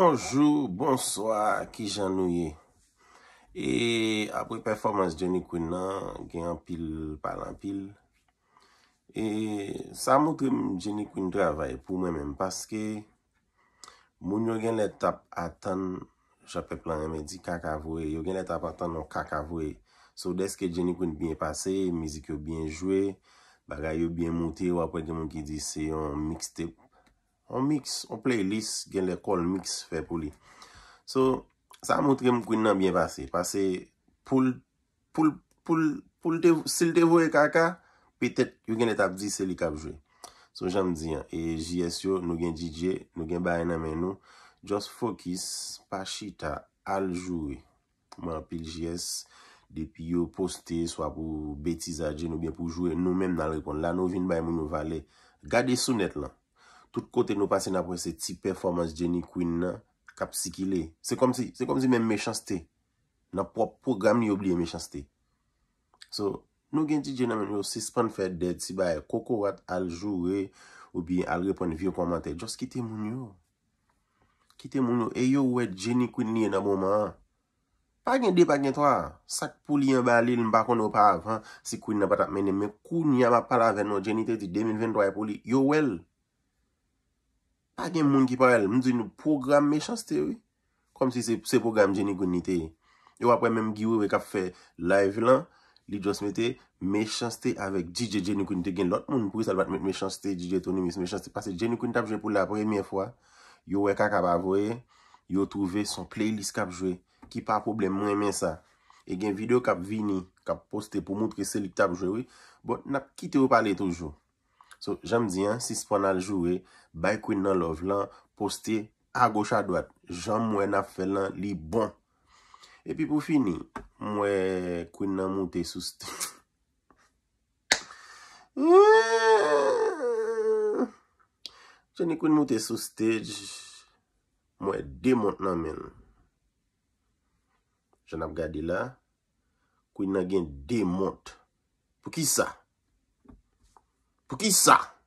Bonjour, bonsoir, ki jan nou ye. E apre performans Jenny Quinn nan, gen yon pil palan pil. E sa mou krim Jenny Quinn travay pou mwen men, paske moun yo gen let ap atan, j apre plan yon men di kakavwe, yo gen let ap atan yon kakavwe. Sou deske Jenny Quinn bien pase, mizik yo bien jwe, bagay yo bien mouti, wapre demon ki di se yon mixte pou. On miks, on playlist, gen le kol miks fe pou li. So, sa moutre mkwen nan byen vase. Pase, poul, poul, poul, poul, sil te vwe kaka, petet yon gen etap di seli kap jwe. So, janm diyan, e JSO, nou gen DJ, nou gen bayen ame nou, just fokis, pachita, al jwe. Mwen apil JSO, depi yo poste, swa pou beti zaje, nou gen pou jwe, nou men nan repon. La nou vin bayen moun nou vale, gade sunet lan. Toute kote nou pase nan pwese ti performans Jenny Quinn nan kapsikile. Se kom si men mechans te. Nan program ni obliye mechans te. So nou gen ti Jenny nan men yo, si span fèdè, si baye, koko wat aljou we, ou bi al repon viyo komante. Just kite moun yo. Kite moun yo. E yo wè Jenny Quinn ni nan mouman. Pagnen de, pagnen towa. Sak pou li yon balil mbakon nou pa avan. Si Quinn nan patak menen. Men kou ni yama para ven nou Jenny tè ti 2023 pou li. Yo wèl. A gen moun ki parel, moun zi nou programe mechanstè wè, kom si se programe jenikoun nite. Yo apre menm giwe wè kap fè live lan, li jousmete mechanstè avèk DJ jenikoun nite gen lot moun pou yon salbat mechanstè, DJ Tony Miss mechanstè. Pase jenikoun tap jwè pou la premiè fwa, yo wè ka kap avwè, yo trouve son playlist kap jwè, ki pa problem mwen men sa. E gen video kap vini, kap postè pou moun prese li tap jwè wè, bon nap kite wè pale toujou. So janm di an, si spo nan jouwe, bay kwen nan lov lan poste a goch a dwat. Janm mwen ap fe lan li bon. Epi pou fini, mwen kwen nan mwote soustej. Jani kwen mwote soustej, mwen demont nan men. Jan ap gade la, kwen nan gen demont. Pou ki sa? 不キッ